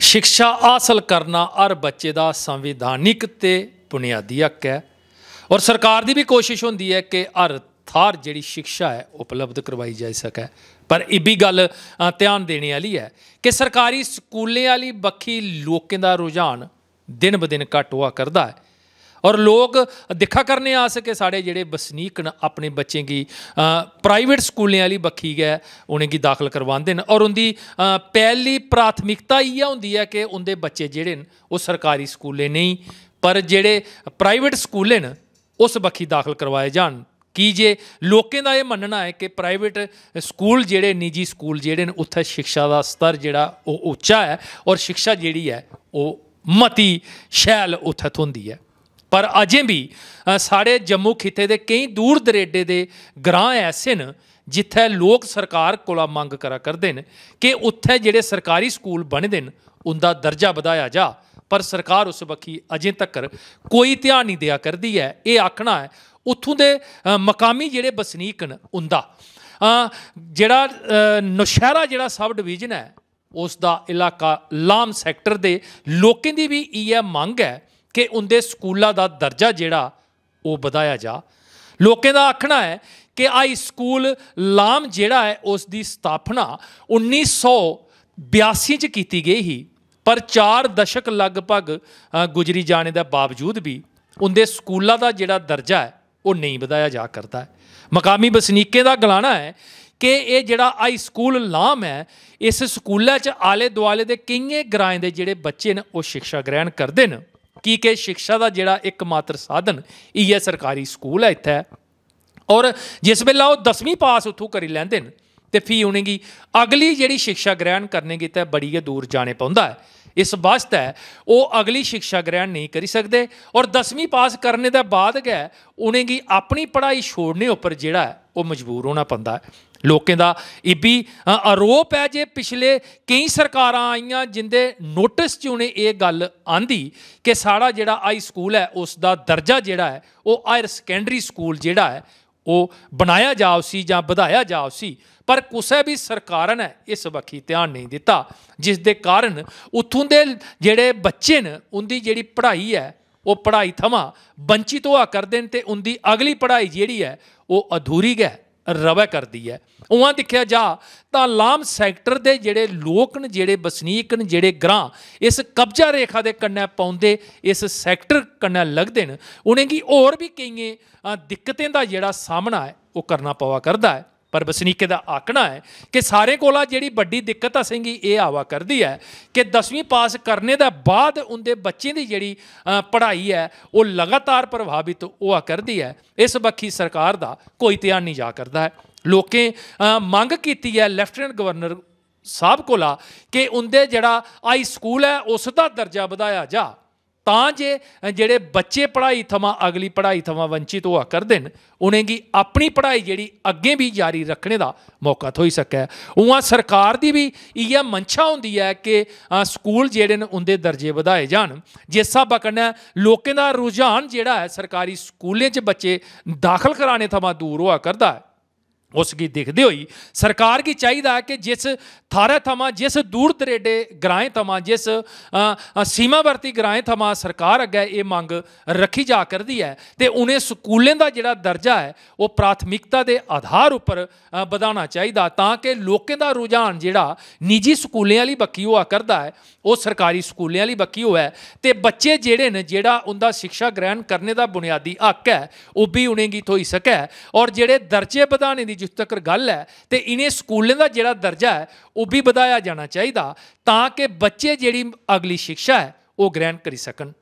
ਸਿੱਖਿਆ ਹਾਸਲ ਕਰਨਾ ਹਰ ਬੱਚੇ ਦਾ ਸੰਵਿਧਾਨਿਕ ਤੇ ਬੁਨਿਆਦੀ ਹੱਕ ਹੈ ਔਰ ਸਰਕਾਰ ਦੀ ਵੀ ਕੋਸ਼ਿਸ਼ ਹੁੰਦੀ ਹੈ ਕਿ ਹਰ ਥਾਰ ਜਿਹੜੀ ਸਿੱਖਿਆ ਹੈ ਉਪਲਬਧ ਕਰਵਾਈ ਜਾ ਸਕੇ ਪਰ ਇਹ ਵੀ ਗੱਲ ਧਿਆਨ ਦੇਣ ਵਾਲੀ ਹੈ ਕਿ ਸਰਕਾਰੀ ਸਕੂਲਾਂ ਵਾਲੀ ਬੱਖੀ ਲੋਕਾਂ ਦਾ ਰੁਝਾਨ ਦਿਨ ਬਦਿਨ ਘਟਵਾ ਕਰਦਾ ਹੈ ਔਰ ਲੋਕ ਦੇਖਾ ਕਰਨੇ ਆ ਸਕੇ ਸਾਡੇ ਜਿਹੜੇ ਬਸਨੀਕ ਆਪਣੇ ਬੱਚੇ ਕੀ ਪ੍ਰਾਈਵੇਟ ਸਕੂਲਾਂ ਵਾਲੀ ਬੱਖੀ ਗਿਆ ਉਹਨੇ ਕੀ ਦਾਖਲ ਕਰਵਾਉਂਦੇ ਨੇ ਔਰ ਉਹਦੀ ਪਹਿਲੀ ਪ੍ਰਾਥਮਿਕਤਾ ਹੀ ਆ ਹੁੰਦੀ ਹੈ ਕਿ ਉਹਦੇ ਬੱਚੇ ਜਿਹੜੇ ਉਹ ਸਰਕਾਰੀ ਸਕੂਲੇ ਨਹੀਂ ਪਰ ਜਿਹੜੇ ਪ੍ਰਾਈਵੇਟ ਸਕੂਲੇ ਨੇ ਉਸ ਬੱਖੀ ਦਾਖਲ ਕਰਵਾਏ ਜਾਣ ਕੀ ਜੇ ਲੋਕਾਂ ਦਾ ਇਹ ਮੰਨਣਾ ਹੈ ਕਿ ਪ੍ਰਾਈਵੇਟ ਸਕੂਲ ਜਿਹੜੇ ਨਿੱਜੀ ਸਕੂਲ ਜਿਹੜੇ ਨੇ ਉੱਥੇ ਸਿੱਖਿਆ ਦਾ ਸਤਰ ਜਿਹੜਾ ਉਹ ਉੱਚਾ ਹੈ ਔਰ ਸਿੱਖਿਆ ਜਿਹੜੀ ਹੈ ਉਹ ਮਤੀ ਸ਼ੈਲ ਉੱਥੇ ਹੁੰਦੀ ਹੈ ਪਰ ਅਜੇ ਵੀ ਸਾਡੇ ਜੰਮੂ ਖਿੱਤੇ ਦੇ ਕਈ ਦੂਰ ਦਰੇਡੇ ਦੇ ਗ੍ਰਾਂ ਐਸੇ ਨੇ ਜਿੱਥੇ ਲੋਕ ਸਰਕਾਰ ਕੋਲਾ ਮੰਗ ਕਰਾ ਕਰਦੇ ਨੇ ਕਿ ਉੱਥੇ ਜਿਹੜੇ ਸਰਕਾਰੀ ਸਕੂਲ ਬਣਦੇ ਨੇ ਉਹਦਾ ਦਰਜਾ ਵਧਾਇਆ ਜਾ ਪਰ ਸਰਕਾਰ ਉਸ ਬਖੀ ਅਜੇ ਤੱਕ ਕੋਈ ਧਿਆਨ ਨਹੀਂ ਦਿਆ ਕਰਦੀ ਹੈ ਇਹ ਆਖਣਾ ਹੈ ਉੱਥੋਂ ਦੇ ਮਕਾਮੀ ਜਿਹੜੇ ਬਸਨੀਕ ਨੇ ਉਹਦਾ ਜਿਹੜਾ ਨੁਸ਼ਹਿਰਾ ਜਿਹੜਾ ਸਬ ਡਿਵੀਜ਼ਨ ਹੈ ਉਸ ਦਾ ਇਲਾਕਾ ਲਾਮ ਸੈਕਟਰ ਦੇ ਲੋਕਾਂ ਦੀ ਵੀ ਇਹ ਮੰਗ ਹੈ ਕਿ ਉਹਦੇ ਸਕੂਲਾਂ ਦਾ ਦਰਜਾ ਜਿਹੜਾ ਉਹ ਵਧਾਇਆ ਜਾ ਲੋਕਾਂ ਦਾ ਆਖਣਾ ਹੈ ਕਿ ਆਈ ਸਕੂਲ ਲਾਮ ਜਿਹੜਾ ਹੈ ਉਸ ਦੀ ਸਥਾਪਨਾ 1982 ਚ ਕੀਤੀ ਗਈ ਹੀ ਪਰ 4 ਦਸ਼ਕ ਲਗਭਗ ਗੁਜਰੀ ਜਾਣੇ ਦਾ ਬਾਵਜੂਦ ਵੀ ਉਹਦੇ ਸਕੂਲਾਂ ਦਾ ਜਿਹੜਾ ਦਰਜਾ ਹੈ ਉਹ ਨਹੀਂ ਵਧਾਇਆ ਜਾ ਕਰਦਾ ਹੈ ਮਕਾਮੀ ਬਸਨੀਕੇ ਦਾ ਗਲਾਣਾ ਹੈ ਕਿ ਇਹ ਜਿਹੜਾ ਆਈ ਸਕੂਲ ਲਾਮ ਹੈ ਇਸ ਸਕੂਲਾਂ 'ਚ ਆਲੇ ਦੁਆਲੇ ਦੇ ਕਿੰਨੇ ਗ੍ਰਾਂ ਦੇ ਜਿਹੜੇ ਬੱਚੇ ਨੇ ਉਹ ਸਿੱਖਿਆ ਗ੍ਰਹਿਣ ਕਰਦੇ ਨੇ ਕੀ ਕਿ ਸਿੱਖਿਆ ਦਾ ਜਿਹੜਾ ਇੱਕ ਮਾਤਰ ਸਾਧਨ ਇਹ ਹੈ ਸਰਕਾਰੀ ਸਕੂਲ ਹੈ ਇੱਥੇ ਔਰ ਜਿਸ ਵੇਲੇ ਉਹ 10ਵੀਂ ਪਾਸ ਉਥੋਂ ਕਰੀ ਲੈਂਦੇ ਨੇ ਤੇ ਫੀ ਹੋਣੀਗੀ ਅਗਲੀ ਜਿਹੜੀ ਸਿੱਖਿਆ ਗ੍ਰਹਿਣ ਕਰਨਗੇ ਤਾਂ ਬੜੀ ਦੂਰ ਜਾਣੇ ਪੈਂਦਾ ਹੈ ਇਸ ਵਾਸਤੇ ਉਹ ਅਗਲੀ ਸਿੱਖਿਆ ਗ੍ਰਹਿਣ ਨਹੀਂ ਕਰੀ ਸਕਦੇ ਔਰ 10ਵੀਂ ਪਾਸ ਕਰਨੇ ਦਾ ਬਾਅਦ ਗਏ ਉਹਨੇ ਕੀ ਆਪਣੀ ਪੜ੍ਹਾਈ ਛੋੜਨੇ ਉੱਪਰ ਜਿਹੜਾ ਉਹ ਮਜਬੂਰ ਹੋਣਾ ਪੈਂਦਾ ਹੈ ਲੋਕਾਂ ਦਾ ਇਬੀ ਆਰੋਪ ਹੈ ਜੇ ਪਿਛਲੇ ਕਈ ਸਰਕਾਰਾਂ ਆਈਆਂ ਜਿੰਦੇ ਨੋਟਿਸ 'ਚ ਉਹਨੇ ਇਹ ਗੱਲ ਆਂਦੀ ਕਿ ਸਾਡਾ ਜਿਹੜਾ ਆਈ ਸਕੂਲ ਹੈ ਉਸ ਦਾ ਦਰਜਾ ਜਿਹੜਾ ਹੈ ਉਹ ਹਾਇਰ ਸੈਕੰਡਰੀ ਸਕੂਲ ਜਿਹੜਾ ਹੈ ਉਹ ਬਣਾਇਆ ਜਾਉ ਸੀ ਜਾਂ ਵਧਾਇਆ ਜਾਉ ਸੀ ਪਰ ਕਿਸੇ ਵੀ ਸਰਕਾਰ ਨੇ ਇਸ ਵੱਖੀ ਧਿਆਨ ਨਹੀਂ ਦਿੱਤਾ ਜਿਸ ਦੇ ਕਾਰਨ ਉਥੋਂ ਦੇ ਜਿਹੜੇ ਬੱਚੇ ਨੇ ਉਹਦੀ ਜਿਹੜੀ ਪੜ੍ਹਾਈ ਹੈ ਉਹ ਪੜ੍ਹਾਈ ਥਮਾ ਵੰਚਿਤ ਹੋਆ ਕਰਦੇ ਨੇ ਤੇ ਉਹਦੀ ਅਗਲੀ ਪੜ੍ਹਾਈ ਜਿਹੜੀ ਹੈ ਉਹ ਅਧੂਰੀ ਹੈ ਰਵੈ ਕਰਦੀ ਹੈ ਉਹਾਂ ਦੇਖਿਆ ਜਾ ਤਾਂ ਲਾਮ ਸੈਕਟਰ ਦੇ ਜਿਹੜੇ ਲੋਕ ਨੇ ਜਿਹੜੇ ਵਸਨੀਕ ਨੇ ਜਿਹੜੇ ਗ੍ਰਾਂ ਇਸ ਕਬਜ਼ਾ ਰੇਖਾ ਦੇ ਕੰਨੇ ਪਾਉਂਦੇ ਇਸ ਸੈਕਟਰ ਕੰਨੇ ਲੱਗਦੇ ਨੇ ਉਹਨੇ ਕੀ ਹੋਰ ਵੀ ਕਈਏ ਦਿੱਕਤਾਂ ਦਾ ਜਿਹੜਾ ਸਾਹਮਣਾ ਹੈ ਉਹ ਕਰਨਾ ਪਵਾ ਕਰਦਾ ਹੈ ਪਰ ਬਸਨੀਕੇ ਦਾ ਆਕਣਾ ਹੈ ਕਿ ਸਾਰੇ ਕੋਲਾ ਜਿਹੜੀ ਵੱਡੀ ਦਿੱਕਤ ਆ ਸਿੰਘੀ ਇਹ ਆਵਾ ਕਰਦੀ ਹੈ ਕਿ 10ਵੀਂ ਪਾਸ ਕਰਨੇ ਦਾ ਬਾਅਦ ਉਹਦੇ ਬੱਚੇ ਦੀ ਜਿਹੜੀ ਪੜ੍ਹਾਈ ਹੈ ਉਹ ਲਗਾਤਾਰ ਪ੍ਰਭਾਵਿਤ ਹੋਆ ਕਰਦੀ ਹੈ ਇਸ ਵੱਖੀ ਸਰਕਾਰ ਦਾ ਕੋਈ ਧਿਆਨ ਨਹੀਂ ਜਾ ਕਰਦਾ ਹੈ ਲੋਕੇ ਮੰਗ ਕੀਤੀ ਹੈ ਲੈਫਟੀਨੈਂਟ ਗਵਰਨਰ ਸਾਹਿਬ ਕੋਲਾ ਕਿ ਉਹਦੇ ਜਿਹੜਾ ਆਈ ਸਕੂਲ ਹੈ ਉਸ ਦਾ ਦਰਜਾ ਵਧਾਇਆ ਜਾ ਤਾਂ ਜੇ ਜਿਹੜੇ ਬੱਚੇ ਪੜ੍ਹਾਈ ਥਮਾਂ ਅਗਲੀ ਪੜ੍ਹਾਈ ਥਮਾਂ ਵੰਚਿਤ ਹੋਆ ਕਰਦੇ ਨੇ ਦੀ ਆਪਣੀ ਪੜ੍ਹਾਈ ਜਿਹੜੀ ਅੱਗੇ ਵੀ ਜਾਰੀ ਰੱਖਣੇ ਦਾ ਮੌਕਾ ਥੋਈ ਸਕਿਆ ਉਹਾਂ ਸਰਕਾਰ ਦੀ ਵੀ ਇਹ ਮੰਛਾ ਹੁੰਦੀ ਹੈ ਕਿ ਸਕੂਲ ਜਿਹੜੇ ਨੇ ਉਹਦੇ ਦਰਜੇ ਵਧਾਏ ਜਾਣ ਜਿਸ ਹਿਸਾਬਾ ਕਰਨਾ ਲੋਕਾਂ ਦਾ ਰੁਝਾਨ ਜਿਹੜਾ ਹੈ ਸਰਕਾਰੀ ਸਕੂਲੇ 'ਚ ਬੱਚੇ ਦਾਖਲ ਕਰਾਣੇ ਥਮਾਂ ਦੂਰ ਹੋਆ ਕਰਦਾ ਹੈ ਉਸ ਕੀ ਦੇਖਦੇ ਹੋਈ ਸਰਕਾਰ ਕੀ ਚਾਹੀਦਾ ਕਿ ਜਿਸ ਥਾਰੇ ਥਮਾ ਜਿਸ ਦੂਰ ਤਰੇਡੇ ਗ੍ਰਾਂਏ ਥਮਾ ਜਿਸ ਸੀਮਾਵਰਤੀ ਗ੍ਰਾਂਏ ਥਮਾ ਸਰਕਾਰ ਅੱਗੇ ਇਹ ਮੰਗ ਰੱਖੀ ਜਾ ਕਰਦੀ ਹੈ ਤੇ ਉਹਨੇ ਸਕੂਲਾਂ ਦਾ ਜਿਹੜਾ ਦਰਜਾ ਹੈ ਉਹ ਪ੍ਰਾਥਮਿਕਤਾ ਦੇ ਆਧਾਰ ਉੱਪਰ ਵਧਾਉਣਾ ਚਾਹੀਦਾ ਤਾਂ ਕਿ ਲੋਕਾਂ ਦਾ ਰੁਝਾਨ ਜਿਹੜਾ ਨਿੱਜੀ ਸਕੂਲਾਂ ਵਾਲੀ ਬੱਕੀ ਹੋਆ ਕਰਦਾ ਹੈ ਉਹ ਸਰਕਾਰੀ ਸਕੂਲਾਂ ਵਾਲੀ ਬੱਕੀ ਹੋਇਆ ਤੇ ਬੱਚੇ ਜਿਹੜੇ ਨੇ ਜਿਹੜਾ ਉਹਦਾ ਸਿੱਖਿਆ ਗ੍ਰਹਿਣ ਕਰਨੇ ਦਾ ਬੁਨਿਆਦੀ ਹੱਕ ਹੈ ਉਹ ਵੀ ਉਹਨੇ ਕੀ ਹੋਈ ਸਕਿਆ ਔਰ ਜਿਹੜੇ ਦਰਜੇ ਵਧਾਣੇ ਜਿੱਥੇ ਤੱਕ ਗੱਲ ਹੈ ਤੇ ਇਹਨੇ ਸਕੂਲਾਂ ਦਾ ਜਿਹੜਾ ਦਰਜਾ ਹੈ ਉਹ ਵੀ ਵਧਾਇਆ ਜਾਣਾ ਚਾਹੀਦਾ ਤਾਂ ਕਿ ਬੱਚੇ ਜਿਹੜੀ ਅਗਲੀ ਸਿੱਖਿਆ ਹੈ ਉਹ ਗ੍ਰਹਿਣ ਕਰ ਸਕਣ